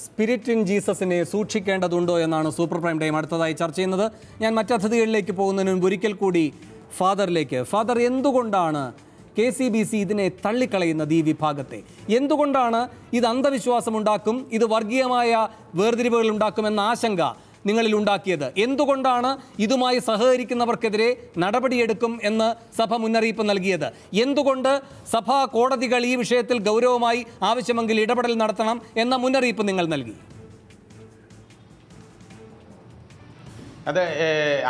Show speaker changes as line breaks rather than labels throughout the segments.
spirit in ജീസസിനെ സൂക്ഷിക്കേണ്ടതുണ്ടോ എന്നാണ് super prime time അടുത്തതായി ചർച്ച ചെയ്യുന്നത് ഞാൻ മറ്റ് അതിഥികളിലേക്ക് പോകുന്നതിന് മുൻപ് ഒരിക്കൽ കൂടി ഫാദറിലേക്ക് ഫാദർ എന്തുകൊണ്ടാണ് കെ സി ബി സി ഇതിനെ തള്ളിക്കളയുന്നത് ഈ വിഭാഗത്തെ എന്തുകൊണ്ടാണ് ഇത് അന്ധവിശ്വാസമുണ്ടാക്കും ഇത് വർഗീയമായ വേർതിരിവുകൾ ഉണ്ടാക്കുമെന്ന ആശങ്ക നിങ്ങളിൽ ഉണ്ടാക്കിയത് എന്തുകൊണ്ടാണ് ഇതുമായി സഹകരിക്കുന്നവർക്കെതിരെ നടപടിയെടുക്കും എന്ന് സഭ മുന്നറിയിപ്പ് നൽകിയത് എന്തുകൊണ്ട് സഭാ കോടതികൾ ഈ വിഷയത്തിൽ ഗൗരവമായി ആവശ്യമെങ്കിൽ ഇടപെടൽ നടത്തണം എന്ന മുന്നറിയിപ്പ് നിങ്ങൾ നൽകി
അതെ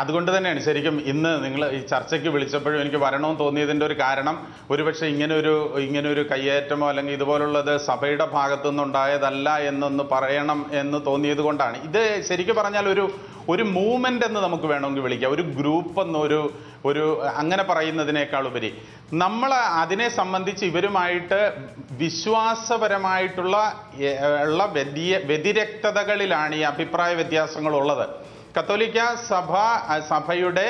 അതുകൊണ്ട് തന്നെയാണ് ശരിക്കും ഇന്ന് നിങ്ങൾ ഈ ചർച്ചയ്ക്ക് വിളിച്ചപ്പോഴും എനിക്ക് വരണമെന്ന് തോന്നിയതിൻ്റെ ഒരു കാരണം ഒരുപക്ഷെ ഇങ്ങനെ ഒരു ഇങ്ങനെ ഒരു കയ്യേറ്റമോ അല്ലെങ്കിൽ ഇതുപോലുള്ളത് സഭയുടെ ഭാഗത്തു നിന്നുണ്ടായതല്ല എന്നൊന്ന് പറയണം എന്ന് തോന്നിയത് കൊണ്ടാണ് ഇത് ശരിക്കും പറഞ്ഞാൽ ഒരു ഒരു മൂവ്മെൻ്റ് എന്ന് നമുക്ക് വേണമെങ്കിൽ വിളിക്കാം ഒരു ഗ്രൂപ്പ് എന്നൊരു ഒരു അങ്ങനെ പറയുന്നതിനേക്കാൾ ഉപരി നമ്മൾ അതിനെ സംബന്ധിച്ച് ഇവരുമായിട്ട് വിശ്വാസപരമായിട്ടുള്ള ഉള്ള വ്യതിരക്തതകളിലാണ് ഈ അഭിപ്രായ വ്യത്യാസങ്ങളുള്ളത് കത്തോലിക്ക സഭ സഭയുടെ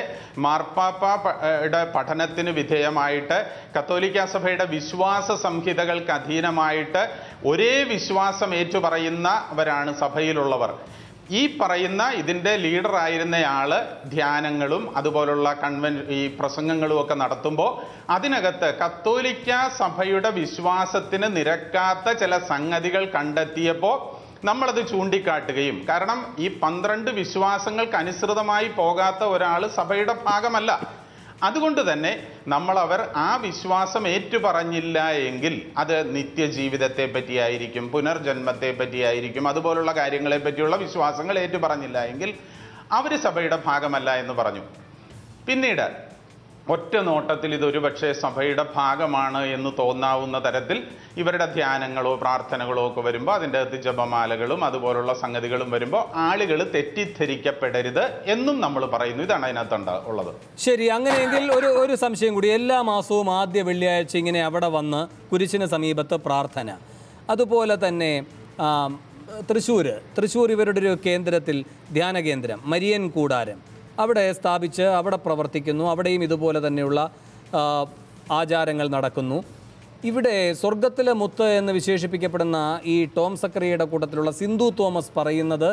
മാർപ്പാപ്പയുടെ പഠനത്തിന് വിധേയമായിട്ട് കത്തോലിക്ക സഭയുടെ വിശ്വാസ സംഹിതകൾക്ക് അധീനമായിട്ട് ഒരേ വിശ്വാസം ഏറ്റുപറയുന്നവരാണ് സഭയിലുള്ളവർ ഈ പറയുന്ന ഇതിൻ്റെ ലീഡറായിരുന്നയാൾ ധ്യാനങ്ങളും അതുപോലുള്ള കൺവെൻ ഈ പ്രസംഗങ്ങളും ഒക്കെ നടത്തുമ്പോൾ അതിനകത്ത് കത്തോലിക്ക സഭയുടെ വിശ്വാസത്തിന് നിരക്കാത്ത ചില സംഗതികൾ കണ്ടെത്തിയപ്പോൾ നമ്മളത് ചൂണ്ടിക്കാട്ടുകയും കാരണം ഈ പന്ത്രണ്ട് വിശ്വാസങ്ങൾക്ക് അനുസൃതമായി പോകാത്ത ഒരാൾ സഭയുടെ ഭാഗമല്ല അതുകൊണ്ട് തന്നെ നമ്മളവർ ആ വിശ്വാസം ഏറ്റുപറഞ്ഞില്ല എങ്കിൽ അത് നിത്യജീവിതത്തെ പറ്റിയായിരിക്കും പുനർജന്മത്തെ പറ്റിയായിരിക്കും അതുപോലുള്ള കാര്യങ്ങളെ പറ്റിയുള്ള വിശ്വാസങ്ങൾ ഏറ്റുപറഞ്ഞില്ല എങ്കിൽ അവർ സഭയുടെ ഭാഗമല്ല എന്ന് പറഞ്ഞു പിന്നീട് ഒറ്റ നോട്ടത്തിൽ ഇതൊരു പക്ഷേ സഭയുടെ ഭാഗമാണ് എന്ന് തോന്നാവുന്ന തരത്തിൽ ഇവരുടെ ധ്യാനങ്ങളോ പ്രാർത്ഥനകളോ ഒക്കെ വരുമ്പോൾ അതിൻ്റെ അകത്ത് ജപമാലകളും അതുപോലുള്ള സംഗതികളും വരുമ്പോൾ ആളുകൾ തെറ്റിദ്ധരിക്കപ്പെടരുത് എന്നും നമ്മൾ പറയുന്നു ഇതാണ് അതിനകത്തുണ്ട് ഉള്ളത്
ശരി അങ്ങനെയെങ്കിൽ ഒരു ഒരു സംശയം കൂടി എല്ലാ മാസവും ആദ്യ വെള്ളിയാഴ്ച ഇങ്ങനെ അവിടെ വന്ന് കുരിശിന് സമീപത്ത് പ്രാർത്ഥന അതുപോലെ തന്നെ തൃശ്ശൂർ തൃശ്ശൂർ ഇവരുടെ ഒരു കേന്ദ്രത്തിൽ ധ്യാന കേന്ദ്രം മരിയൻ കൂടാരം അവിടെ സ്ഥാപിച്ച് അവിടെ പ്രവർത്തിക്കുന്നു അവിടെയും ഇതുപോലെ തന്നെയുള്ള ആചാരങ്ങൾ നടക്കുന്നു ഇവിടെ സ്വർഗത്തിലെ മുത്ത് എന്ന് വിശേഷിപ്പിക്കപ്പെടുന്ന ഈ ടോം സക്രിയയുടെ കൂട്ടത്തിലുള്ള സിന്ധു തോമസ് പറയുന്നത്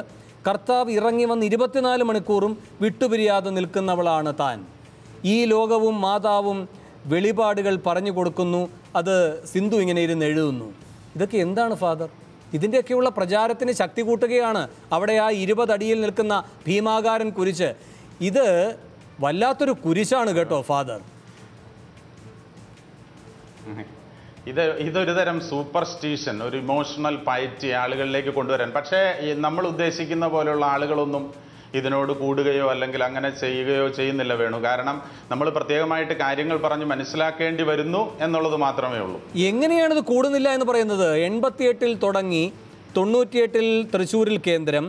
കർത്താവ് ഇറങ്ങി വന്ന് ഇരുപത്തിനാല് മണിക്കൂറും വിട്ടുപിരിയാതെ നിൽക്കുന്നവളാണ് താൻ ഈ ലോകവും മാതാവും വെളിപാടുകൾ പറഞ്ഞു കൊടുക്കുന്നു അത് സിന്ധു ഇങ്ങനെ ഇരുന്ന് എഴുതുന്നു ഇതൊക്കെ എന്താണ് ഫാദർ ഇതിൻ്റെയൊക്കെയുള്ള പ്രചാരത്തിന് ശക്തി കൂട്ടുകയാണ് അവിടെ ആ ഇരുപതടിയിൽ നിൽക്കുന്ന ഭീമാകാരൻ കുരിച്ച് ഇത് വല്ലാത്തൊരു കുരിശാണ് കേട്ടോ ഫാദർ
ഇത് ഇതൊരു തരം സൂപ്പർസ്റ്റീഷൻ ഒരു ഇമോഷണൽ പയറ്റി ആളുകളിലേക്ക് കൊണ്ടുവരാൻ പക്ഷേ നമ്മൾ ഉദ്ദേശിക്കുന്ന പോലെയുള്ള ആളുകളൊന്നും ഇതിനോട് കൂടുകയോ അല്ലെങ്കിൽ അങ്ങനെ ചെയ്യുകയോ ചെയ്യുന്നില്ല വേണു കാരണം നമ്മൾ പ്രത്യേകമായിട്ട് കാര്യങ്ങൾ പറഞ്ഞ് മനസ്സിലാക്കേണ്ടി വരുന്നു എന്നുള്ളത് മാത്രമേ ഉള്ളൂ
എങ്ങനെയാണിത് കൂടുന്നില്ല എന്ന് പറയുന്നത് എൺപത്തിയെട്ടിൽ തുടങ്ങി തൊണ്ണൂറ്റിയെട്ടിൽ തൃശ്ശൂരിൽ കേന്ദ്രം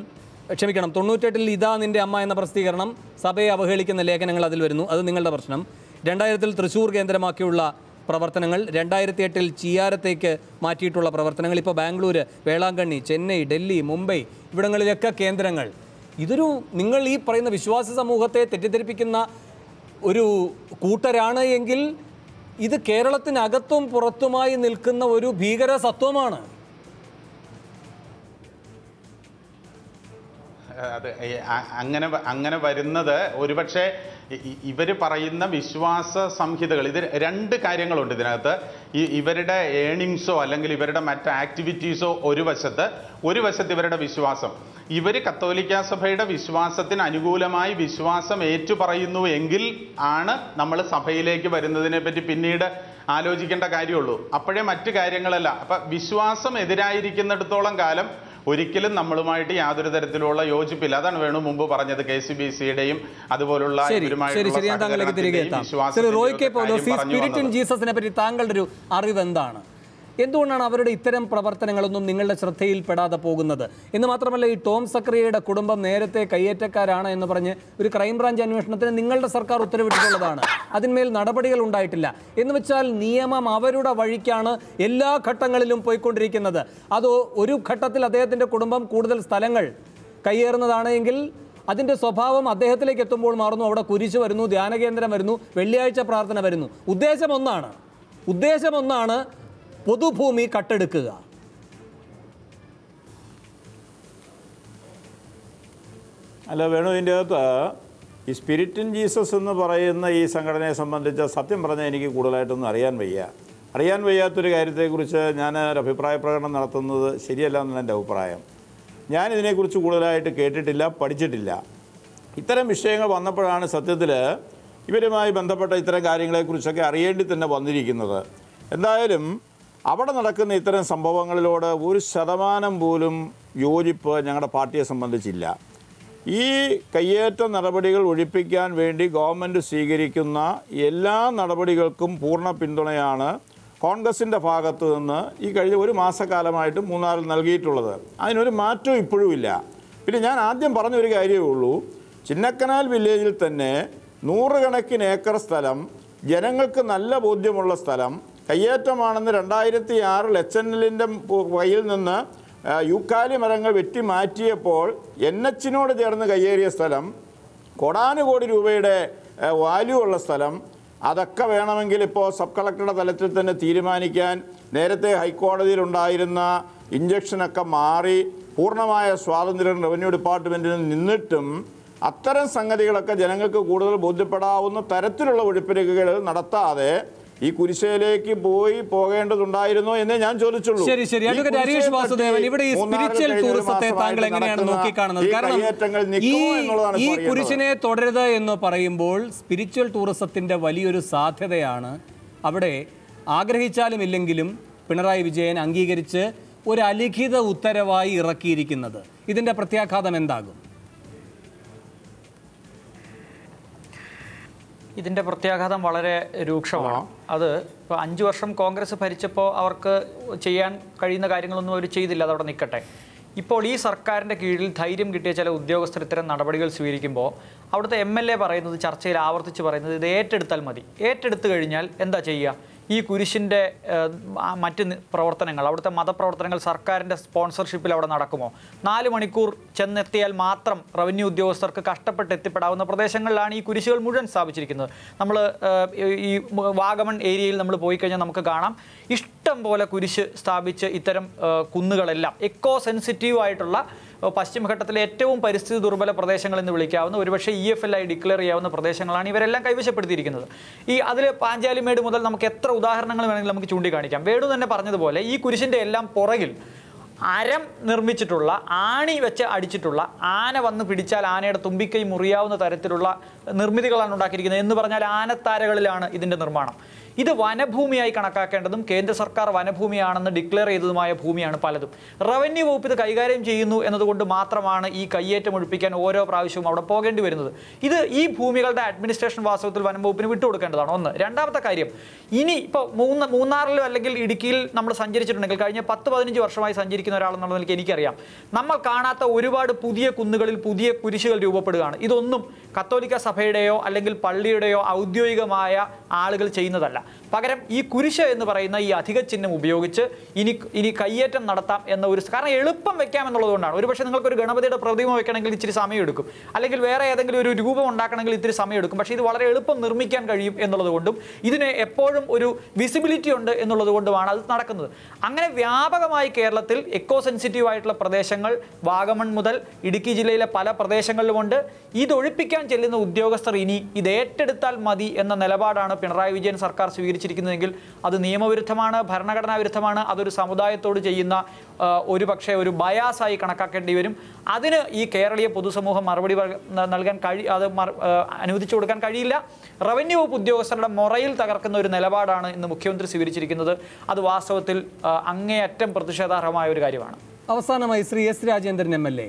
ക്ഷമിക്കണം തൊണ്ണൂറ്റെട്ടിൽ ഇതാ നിന്റെ അമ്മ എന്ന പ്രസിദ്ധീകരണം സഭയെ അവഹേളിക്കുന്ന ലേഖനങ്ങൾ അതിൽ വരുന്നു അത് നിങ്ങളുടെ പ്രശ്നം രണ്ടായിരത്തിൽ തൃശ്ശൂർ കേന്ദ്രമാക്കിയുള്ള പ്രവർത്തനങ്ങൾ രണ്ടായിരത്തി എട്ടിൽ ചിയാരത്തേക്ക് മാറ്റിയിട്ടുള്ള പ്രവർത്തനങ്ങൾ ഇപ്പോൾ ബാംഗ്ലൂർ വേളാങ്കണ്ണി ചെന്നൈ ഡൽഹി മുംബൈ ഇവിടങ്ങളിലൊക്കെ കേന്ദ്രങ്ങൾ ഇതൊരു നിങ്ങൾ ഈ പറയുന്ന വിശ്വാസ സമൂഹത്തെ തെറ്റിദ്ധരിപ്പിക്കുന്ന ഒരു കൂട്ടരാണ് എങ്കിൽ ഇത് കേരളത്തിനകത്തും പുറത്തുമായി നിൽക്കുന്ന ഒരു ഭീകര സത്വമാണ്
അത് അങ്ങനെ അങ്ങനെ വരുന്നത് ഒരുപക്ഷെ ഇവർ പറയുന്ന വിശ്വാസ സംഹിതകൾ ഇത് രണ്ട് കാര്യങ്ങളുണ്ട് ഇതിനകത്ത് ഈ ഇവരുടെ ഏണിങ്സോ അല്ലെങ്കിൽ ഇവരുടെ മറ്റ് ആക്ടിവിറ്റീസോ ഒരു വശത്ത് ഒരു വശത്ത് ഇവരുടെ വിശ്വാസം ഇവർ കത്തോലിക്ക സഭയുടെ വിശ്വാസത്തിന് അനുകൂലമായി വിശ്വാസം ഏറ്റുപറയുന്നു എങ്കിൽ ആണ് നമ്മൾ സഭയിലേക്ക് വരുന്നതിനെ പറ്റി പിന്നീട് ആലോചിക്കേണ്ട കാര്യമുള്ളൂ അപ്പോഴേ മറ്റു കാര്യങ്ങളല്ല അപ്പം വിശ്വാസം എതിരായിരിക്കുന്നിടത്തോളം കാലം ഒരിക്കലും നമ്മളുമായിട്ട് യാതൊരു തരത്തിലുള്ള യോജിപ്പില്ല അതാണ് വേണു മുമ്പ് പറഞ്ഞത് കെ സി ബി സിയുടെയും അതുപോലുള്ള
പറ്റി താങ്കളുടെ ഒരു അറിവ് എന്താണ് എന്തുകൊണ്ടാണ് അവരുടെ ഇത്തരം പ്രവർത്തനങ്ങളൊന്നും നിങ്ങളുടെ ശ്രദ്ധയിൽപ്പെടാതെ പോകുന്നത് എന്ന് മാത്രമല്ല ഈ ടോം സക്രിയയുടെ കുടുംബം നേരത്തെ കയ്യേറ്റക്കാരാണ് എന്ന് പറഞ്ഞ് ഒരു ക്രൈംബ്രാഞ്ച് അന്വേഷണത്തിന് നിങ്ങളുടെ സർക്കാർ ഉത്തരവിട്ടിട്ടുള്ളതാണ് അതിന്മേൽ നടപടികൾ ഉണ്ടായിട്ടില്ല എന്ന് വെച്ചാൽ നിയമം അവരുടെ വഴിക്കാണ് എല്ലാ ഘട്ടങ്ങളിലും പോയിക്കൊണ്ടിരിക്കുന്നത് അത് ഒരു ഘട്ടത്തിൽ അദ്ദേഹത്തിൻ്റെ കുടുംബം കൂടുതൽ സ്ഥലങ്ങൾ കയ്യേറുന്നതാണെങ്കിൽ അതിൻ്റെ സ്വഭാവം അദ്ദേഹത്തിലേക്ക് എത്തുമ്പോൾ മാറുന്നു അവിടെ കുരിശ് വരുന്നു ധ്യാനകേന്ദ്രം വരുന്നു വെള്ളിയാഴ്ച പ്രാർത്ഥന വരുന്നു ഉദ്ദേശം ഒന്നാണ് ഉദ്ദേശം ഒന്നാണ് പൊതുഭൂമി കട്ടെടുക്കുക അല്ല
വേണു ഇതിൻ്റെ അകത്ത് ഈ സ്പിരിറ്റ് ഇൻ ജീസസ് എന്ന് പറയുന്ന ഈ സംഘടനയെ സംബന്ധിച്ച സത്യം പറഞ്ഞാൽ എനിക്ക് കൂടുതലായിട്ടൊന്നും അറിയാൻ വയ്യ അറിയാൻ വയ്യാത്തൊരു കാര്യത്തെക്കുറിച്ച് ഞാൻ ഒരു അഭിപ്രായ പ്രകടനം നടത്തുന്നത് ശരിയല്ല എന്നാണ് എൻ്റെ അഭിപ്രായം ഞാൻ ഇതിനെക്കുറിച്ച് കൂടുതലായിട്ട് കേട്ടിട്ടില്ല പഠിച്ചിട്ടില്ല ഇത്തരം വിഷയങ്ങൾ വന്നപ്പോഴാണ് സത്യത്തിൽ ഇവരുമായി ബന്ധപ്പെട്ട ഇത്തരം കാര്യങ്ങളെക്കുറിച്ചൊക്കെ അറിയേണ്ടി തന്നെ വന്നിരിക്കുന്നത് എന്തായാലും അവിടെ നടക്കുന്ന ഇത്തരം സംഭവങ്ങളിലോട് ഒരു ശതമാനം പോലും യോജിപ്പ് ഞങ്ങളുടെ പാർട്ടിയെ സംബന്ധിച്ചില്ല ഈ കയ്യേറ്റ നടപടികൾ ഒഴിപ്പിക്കാൻ വേണ്ടി ഗവൺമെൻറ് സ്വീകരിക്കുന്ന എല്ലാ നടപടികൾക്കും പൂർണ്ണ പിന്തുണയാണ് കോൺഗ്രസിൻ്റെ ഭാഗത്ത് നിന്ന് ഈ കഴിഞ്ഞ ഒരു മാസക്കാലമായിട്ട് മൂന്നാറിൽ നൽകിയിട്ടുള്ളത് അതിനൊരു മാറ്റവും ഇപ്പോഴും ഇല്ല പിന്നെ ഞാൻ ആദ്യം പറഞ്ഞൊരു കാര്യമേ ഉള്ളൂ ചിന്നക്കനാൽ വില്ലേജിൽ തന്നെ നൂറുകണക്കിന് ഏക്കർ സ്ഥലം ജനങ്ങൾക്ക് നല്ല ബോധ്യമുള്ള സ്ഥലം കയ്യേറ്റമാണെന്ന് രണ്ടായിരത്തി ആറിൽ എച്ച് എൻ എല്ലിൻ്റെ കയ്യിൽ നിന്ന് യുക്കാലി മരങ്ങൾ വെട്ടി മാറ്റിയപ്പോൾ എൻ എച്ചിനോട് ചേർന്ന് കയ്യേറിയ സ്ഥലം കോടാനുകോടി രൂപയുടെ വാല്യൂ ഉള്ള സ്ഥലം അതൊക്കെ വേണമെങ്കിൽ ഇപ്പോൾ സബ് കളക്ടറുടെ തലത്തിൽ തന്നെ തീരുമാനിക്കാൻ നേരത്തെ ഹൈക്കോടതിയിലുണ്ടായിരുന്ന ഇഞ്ചക്ഷനൊക്കെ മാറി പൂർണ്ണമായ സ്വാതന്ത്ര്യം റവന്യൂ ഡിപ്പാർട്ട്മെൻറ്റിന് നിന്നിട്ടും അത്തരം സംഗതികളൊക്കെ ജനങ്ങൾക്ക് കൂടുതൽ ബോധ്യപ്പെടാവുന്ന തരത്തിലുള്ള ഒഴിപ്പിരികൾ നടത്താതെ ഈ കുരിശയിലേക്ക് പോയി പോകേണ്ടതുണ്ടായിരുന്നോ എന്നേ ഞാൻ ചോദിച്ചുള്ളൂ ശരി ശരി അഡ്വക്കേറ്റ് ഹരീഷ് വാസുദേവൻ ഇവിടെ ഈ സ്പിരിച്വൽ ടൂറിസത്തെ താങ്കൾ എങ്ങനെയാണ് നോക്കിക്കാണുന്നത് കാരണം ഈ ഈ കുരിശിനെ
തുടരുത് എന്ന് പറയുമ്പോൾ സ്പിരിച്വൽ ടൂറിസത്തിന്റെ വലിയൊരു സാധ്യതയാണ് അവിടെ ആഗ്രഹിച്ചാലും ഇല്ലെങ്കിലും പിണറായി വിജയൻ അംഗീകരിച്ച് ഒരു അലിഖിത ഉത്തരവായി ഇറക്കിയിരിക്കുന്നത് ഇതിന്റെ പ്രത്യാഘാതം എന്താകും
ഇതിൻ്റെ പ്രത്യാഘാതം വളരെ രൂക്ഷമാണ് അത് ഇപ്പോൾ അഞ്ച് വർഷം കോൺഗ്രസ് ഭരിച്ചപ്പോൾ അവർക്ക് ചെയ്യാൻ കഴിയുന്ന കാര്യങ്ങളൊന്നും അവർ ചെയ്തില്ല അതവിടെ നിൽക്കട്ടെ ഇപ്പോൾ ഈ സർക്കാരിൻ്റെ കീഴിൽ ധൈര്യം കിട്ടിയ ചില ഉദ്യോഗസ്ഥർ ഇത്തരം നടപടികൾ സ്വീകരിക്കുമ്പോൾ അവിടുത്തെ എം എൽ എ പറയുന്നത് ചർച്ചയിൽ ആവർത്തിച്ച് പറയുന്നത് ഇത് ഏറ്റെടുത്താൽ മതി ഏറ്റെടുത്തു കഴിഞ്ഞാൽ എന്താ ചെയ്യുക ഈ കുരിശിൻ്റെ മറ്റ് പ്രവർത്തനങ്ങൾ അവിടുത്തെ മതപ്രവർത്തനങ്ങൾ സർക്കാരിൻ്റെ സ്പോൺസർഷിപ്പിൽ അവിടെ നടക്കുമോ നാല് മണിക്കൂർ ചെന്നെത്തിയാൽ മാത്രം റവന്യൂ ഉദ്യോഗസ്ഥർക്ക് കഷ്ടപ്പെട്ട് എത്തിപ്പെടാവുന്ന പ്രദേശങ്ങളിലാണ് ഈ കുരിശുകൾ മുഴുവൻ സ്ഥാപിച്ചിരിക്കുന്നത് നമ്മൾ ഈ വാഗമൺ ഏരിയയിൽ നമ്മൾ പോയി കഴിഞ്ഞാൽ നമുക്ക് കാണാം ഇഷ്ടം പോലെ കുരിശ് സ്ഥാപിച്ച് ഇത്തരം കുന്നുകളെല്ലാം എക്കോ സെൻസിറ്റീവ് ആയിട്ടുള്ള പശ്ചിമഘട്ടത്തിലെ ഏറ്റവും പരിസ്ഥിതി ദുർബല പ്രദേശങ്ങൾ എന്ന് വിളിക്കാവുന്ന ഒരുപക്ഷെ ഇ എഫ് എൽ ആയി ഡിക്ലെയർ ചെയ്യാവുന്ന പ്രദേശങ്ങളാണ് ഇവരെല്ലാം കൈവശപ്പെടുത്തിയിരിക്കുന്നത് ഈ അതിൽ പാഞ്ചാലിമേട് മുതൽ നമുക്ക് എത്ര ഉദാഹരണങ്ങൾ വേണമെങ്കിലും നമുക്ക് ചൂണ്ടിക്കാണിക്കാം വേണു തന്നെ പറഞ്ഞതുപോലെ ഈ കുരിശിൻ്റെ എല്ലാം പുറകിൽ അരം നിർമ്മിച്ചിട്ടുള്ള ആണി വെച്ച് അടിച്ചിട്ടുള്ള ആന വന്ന് പിടിച്ചാൽ ആനയുടെ തുമ്പിക്കൈ മുറിയാവുന്ന തരത്തിലുള്ള നിർമ്മിതികളാണ് ഉണ്ടാക്കിയിരിക്കുന്നത് എന്ന് പറഞ്ഞാൽ ആനത്താരകളിലാണ് ഇതിൻ്റെ നിർമ്മാണം ഇത് വനഭൂമിയായി കണക്കാക്കേണ്ടതും കേന്ദ്ര സർക്കാർ വനഭൂമിയാണെന്ന് ഡിക്ലെയർ ചെയ്തതുമായ ഭൂമിയാണ് പലതും റവന്യൂ വകുപ്പ് ഇത് കൈകാര്യം ചെയ്യുന്നു എന്നതുകൊണ്ട് മാത്രമാണ് ഈ കയ്യേറ്റം ഒഴിപ്പിക്കാൻ ഓരോ പ്രാവശ്യവും അവിടെ പോകേണ്ടി വരുന്നത് ഇത് ഈ ഭൂമികളുടെ അഡ്മിനിസ്ട്രേഷൻ വാസ്തവത്തിൽ വനംവകുപ്പിന് വിട്ടുകൊടുക്കേണ്ടതാണ് ഒന്ന് രണ്ടാമത്തെ കാര്യം ഇനി ഇപ്പോൾ മൂന്ന് മൂന്നാറിലോ അല്ലെങ്കിൽ ഇടുക്കിയിൽ നമ്മൾ സഞ്ചരിച്ചിട്ടുണ്ടെങ്കിൽ കഴിഞ്ഞ പത്ത് പതിനഞ്ച് വർഷമായി സഞ്ചരിക്കും ഒരാൾ ഒരാളെന്നുള്ള നിലയ്ക്ക് എനിക്കറിയാം നമ്മൾ കാണാത്ത ഒരുപാട് പുതിയ കുന്നുകളിൽ പുതിയ കുരിശുകൾ രൂപപ്പെടുകയാണ് ഇതൊന്നും കത്തോലിക്ക സഭയുടെയോ അല്ലെങ്കിൽ പള്ളിയുടെയോ ഔദ്യോഗികമായ ആളുകൾ ചെയ്യുന്നതല്ല പകരം ഈ കുരിശ എന്ന് പറയുന്ന ഈ അധിക ചിഹ്നം ഉപയോഗിച്ച് ഇനി ഇനി കയ്യേറ്റം നടത്താം എന്ന ഒരു കാരണം എളുപ്പം വെക്കാം എന്നുള്ളതുകൊണ്ടാണ് ഒരുപക്ഷെ നിങ്ങൾക്ക് ഒരു ഗണപതിയുടെ പ്രതിമ വയ്ക്കണമെങ്കിൽ ഇച്ചിരി സമയം എടുക്കും അല്ലെങ്കിൽ വേറെ ഏതെങ്കിലും ഒരു രൂപം ഉണ്ടാക്കണമെങ്കിൽ ഇത്തിരി സമയം എടുക്കും പക്ഷേ ഇത് വളരെ എളുപ്പം നിർമ്മിക്കാൻ കഴിയും എന്നുള്ളതുകൊണ്ടും ഇതിന് എപ്പോഴും ഒരു വിസിബിലിറ്റി ഉണ്ട് എന്നുള്ളതുകൊണ്ടുമാണ് അത് നടക്കുന്നത് അങ്ങനെ വ്യാപകമായി കേരളത്തിൽ എക്കോ സെൻസിറ്റീവ് ആയിട്ടുള്ള പ്രദേശങ്ങൾ വാഗമൺ മുതൽ ഇടുക്കി ജില്ലയിലെ പല പ്രദേശങ്ങളിലുമുണ്ട് ഇതൊഴിപ്പിക്കാൻ ചെല്ലുന്ന ഉദ്യോഗസ്ഥർ ഇനി ഇത് ഏറ്റെടുത്താൽ മതി എന്ന നിലപാടാണ് പിണറായി വിജയൻ സർക്കാർ സ്വീകരിച്ചിരിക്കുന്നതെങ്കിൽ അത് നിയമവിരുദ്ധമാണ് ഭരണഘടനാ വിരുദ്ധമാണ് അതൊരു സമുദായത്തോട് ചെയ്യുന്ന ഒരു ഒരു ബയാസായി കണക്കാക്കേണ്ടി വരും അതിന് ഈ കേരളീയ പൊതുസമൂഹം മറുപടി നൽകാൻ കഴി അത് അനുവദിച്ചു കൊടുക്കാൻ കഴിയില്ല റവന്യൂ വകുപ്പ് ഉദ്യോഗസ്ഥരുടെ മുറയിൽ തകർക്കുന്ന ഒരു നിലപാടാണ് ഇന്ന് മുഖ്യമന്ത്രി സ്വീകരിച്ചിരിക്കുന്നത് അത് വാസ്തവത്തിൽ അങ്ങേയറ്റം പ്രതിഷേധാർഹമായ
ഒരു കാര്യമാണ് അവസാനമായി Shri S Rajendran M L A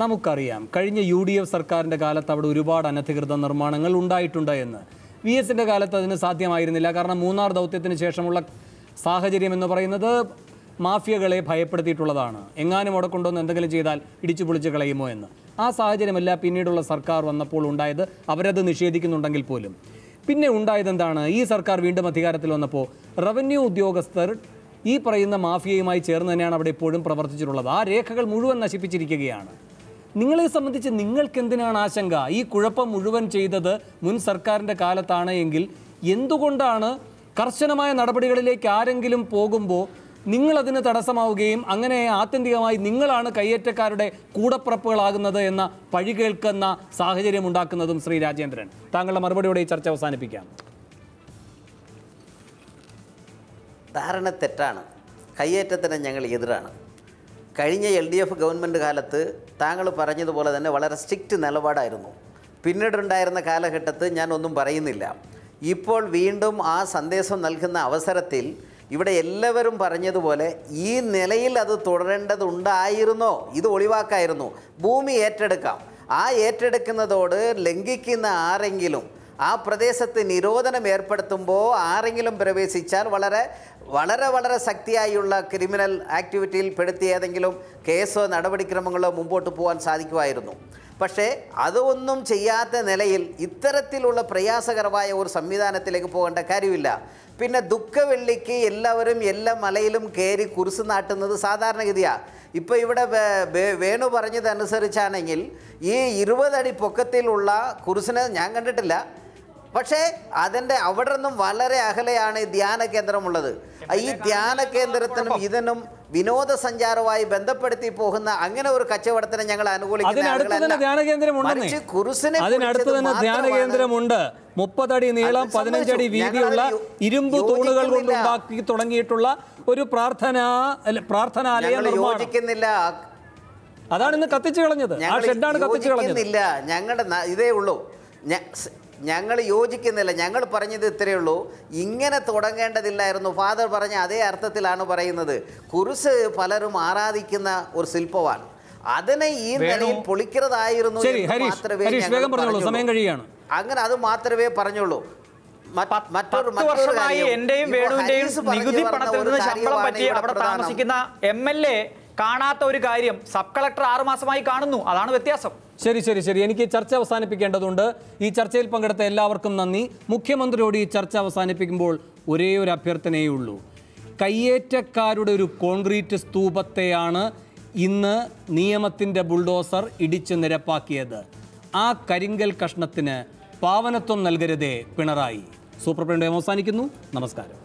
നമുക്കറിയാം കഴിഞ്ഞ യു ഡി എഫ് സർക്കാരിൻ്റെ കാലത്ത് അവിടെ ഒരുപാട് അനധികൃത നിർമ്മാണങ്ങൾ ഉണ്ടായിട്ടുണ്ട് എന്ന് വി എസിൻ്റെ കാലത്ത് അതിന് സാധ്യമായിരുന്നില്ല കാരണം മൂന്നാർ ദൗത്യത്തിന് ശേഷമുള്ള സാഹചര്യം എന്ന് പറയുന്നത് മാഫിയകളെ ഭയപ്പെടുത്തിയിട്ടുള്ളതാണ് എങ്ങാനും അവിടെ കൊണ്ടുവന്ന് എന്തെങ്കിലും ചെയ്താൽ ഇടിച്ചു പൊളിച്ച് കളയുമോ എന്ന് ആ സാഹചര്യമല്ല പിന്നീടുള്ള സർക്കാർ വന്നപ്പോൾ ഉണ്ടായത് അവരത് നിഷേധിക്കുന്നുണ്ടെങ്കിൽ പോലും പിന്നെ ഉണ്ടായത് എന്താണ് ഈ സർക്കാർ വീണ്ടും അധികാരത്തിൽ വന്നപ്പോൾ റവന്യൂ ഉദ്യോഗസ്ഥർ ഈ പറയുന്ന മാഫിയയുമായി ചേർന്ന് തന്നെയാണ് അവിടെ ഇപ്പോഴും പ്രവർത്തിച്ചിട്ടുള്ളത് ആ രേഖകൾ മുഴുവൻ നശിപ്പിച്ചിരിക്കുകയാണ് നിങ്ങളെ സംബന്ധിച്ച് നിങ്ങൾക്ക് എന്തിനാണ് ആശങ്ക ഈ കുഴപ്പം മുഴുവൻ ചെയ്തത് മുൻ സർക്കാരിൻ്റെ കാലത്താണ് എങ്കിൽ എന്തുകൊണ്ടാണ് കർശനമായ നടപടികളിലേക്ക് ആരെങ്കിലും പോകുമ്പോൾ നിങ്ങളതിന് തടസ്സമാവുകയും അങ്ങനെ ആത്യന്തികമായി നിങ്ങളാണ് കയ്യേറ്റക്കാരുടെ കൂടപ്പുറപ്പുകളാകുന്നത് എന്ന പഴി കേൾക്കുന്ന സാഹചര്യം ഉണ്ടാക്കുന്നതും ശ്രീ രാജേന്ദ്രൻ താങ്കളുടെ മറുപടിയോടെ ഈ ചർച്ച അവസാനിപ്പിക്കാം
ധാരണ തെറ്റാണ് കയ്യേറ്റത്തിന് ഞങ്ങൾ എതിരാണ് കഴിഞ്ഞ എൽ ഡി എഫ് ഗവൺമെൻറ് കാലത്ത് താങ്കൾ പറഞ്ഞതുപോലെ തന്നെ വളരെ സ്ട്രിക്റ്റ് നിലപാടായിരുന്നു പിന്നീടുണ്ടായിരുന്ന കാലഘട്ടത്ത് ഞാൻ ഒന്നും പറയുന്നില്ല ഇപ്പോൾ വീണ്ടും ആ സന്ദേശം നൽകുന്ന അവസരത്തിൽ ഇവിടെ എല്ലാവരും പറഞ്ഞതുപോലെ ഈ നിലയിൽ അത് തുടരേണ്ടതുണ്ടായിരുന്നോ ഇത് ഒഴിവാക്കായിരുന്നു ഭൂമി ഏറ്റെടുക്കാം ആ ഏറ്റെടുക്കുന്നതോട് ലംഘിക്കുന്ന ആരെങ്കിലും ആ പ്രദേശത്ത് നിരോധനം ഏർപ്പെടുത്തുമ്പോൾ ആരെങ്കിലും പ്രവേശിച്ചാൽ വളരെ വളരെ വളരെ ശക്തിയായുള്ള ക്രിമിനൽ ആക്ടിവിറ്റിയിൽ പെടുത്തി ഏതെങ്കിലും കേസോ നടപടിക്രമങ്ങളോ മുമ്പോട്ട് പോകാൻ സാധിക്കുമായിരുന്നു പക്ഷേ അതൊന്നും ചെയ്യാത്ത നിലയിൽ ഇത്തരത്തിലുള്ള പ്രയാസകരമായ ഒരു സംവിധാനത്തിലേക്ക് പോകേണ്ട കാര്യമില്ല പിന്നെ ദുഃഖവെള്ളിക്ക് എല്ലാവരും എല്ലാ മലയിലും കയറി കുറിച്ച് നാട്ടുന്നത് സാധാരണഗതിയാണ് ഇപ്പോൾ ഇവിടെ വേണു പറഞ്ഞതനുസരിച്ചാണെങ്കിൽ ഈ ഇരുപതടി പൊക്കത്തിലുള്ള കുരിശിനെ ഞാൻ കണ്ടിട്ടില്ല പക്ഷേ അതിൻ്റെ അവിടെ നിന്നും വളരെ അകലെയാണ് ഈ ധ്യാന കേന്ദ്രമുള്ളത് ഈ ധ്യാന കേന്ദ്രത്തിനും ഇതിനും വിനോദസഞ്ചാരവുമായി ബന്ധപ്പെടുത്തി പോകുന്ന അങ്ങനെ ഒരു കച്ചവടത്തിനെ ഞങ്ങൾ അനുകൂലിക്കുന്നു
അതിനടുത്ത് തന്നെ ധ്യാന കേന്ദ്രമുണ്ട് മുപ്പതടി നീളം പതിനഞ്ചടി വീതിയുള്ള ഇരുമ്പ് തൂണുകൾ കൊണ്ടുണ്ടാക്കി തുടങ്ങിയിട്ടുള്ള ഒരു പ്രാർത്ഥന പ്രാർത്ഥനാലയം
യോജിക്കുന്നില്ല
അതാണ് ഇന്ന് കത്തിച്ചു കളഞ്ഞത് ആ കത്തിച്ചു കളഞ്ഞത്
ഞങ്ങളുടെ ഇതേ ഉള്ളൂ ഞങ്ങൾ യോജിക്കുന്നില്ല ഞങ്ങൾ പറഞ്ഞത് ഇത്രയേ ഉള്ളൂ ഇങ്ങനെ തുടങ്ങേണ്ടതില്ലായിരുന്നു ഫാദർ പറഞ്ഞ അതേ അർത്ഥത്തിലാണ് പറയുന്നത് കുറിസ് പലരും ആരാധിക്കുന്ന ഒരു ശില്പമാണ് അതിനെ ഈ നിലയിൽ പൊളിക്കുന്നതായിരുന്നു മാത്രമേ സമയം കഴിയുകയാണ് അങ്ങനെ അത് മാത്രമേ പറഞ്ഞുള്ളൂ മറ്റൊരു വർഷമായി എന്റെയും വേണുവിന്റെയും നികുതി പണത്തിൽ നിന്ന് ശമ്പളം പറ്റി അവിടെ താമസിക്കുന്ന
എം എൽ എ
കാണാത്ത ഒരു കാര്യം സബ് കളക്ടർ ആറുമാസമായി കാണുന്നു അതാണ് വ്യത്യാസം ശരി ശരി ശരി എനിക്ക് ചർച്ച അവസാനിപ്പിക്കേണ്ടതുണ്ട് ഈ ചർച്ചയിൽ പങ്കെടുത്ത എല്ലാവർക്കും നന്ദി മുഖ്യമന്ത്രിയോട് ഈ ചർച്ച അവസാനിപ്പിക്കുമ്പോൾ ഒരേ ഒരു അഭ്യർത്ഥനയേ ഉള്ളൂ കയ്യേറ്റക്കാരുടെ ഒരു കോൺക്രീറ്റ് സ്തൂപത്തെയാണ് ഇന്ന് നിയമത്തിൻ്റെ ബുൾഡോസർ ഇടിച്ച് നിരപ്പാക്കിയത് ആ കരിങ്കൽ കഷ്ണത്തിന് പാവനത്വം നൽകരുതേ പിണറായി സൂപ്രപ്രണ്ട് അവസാനിക്കുന്നു നമസ്കാരം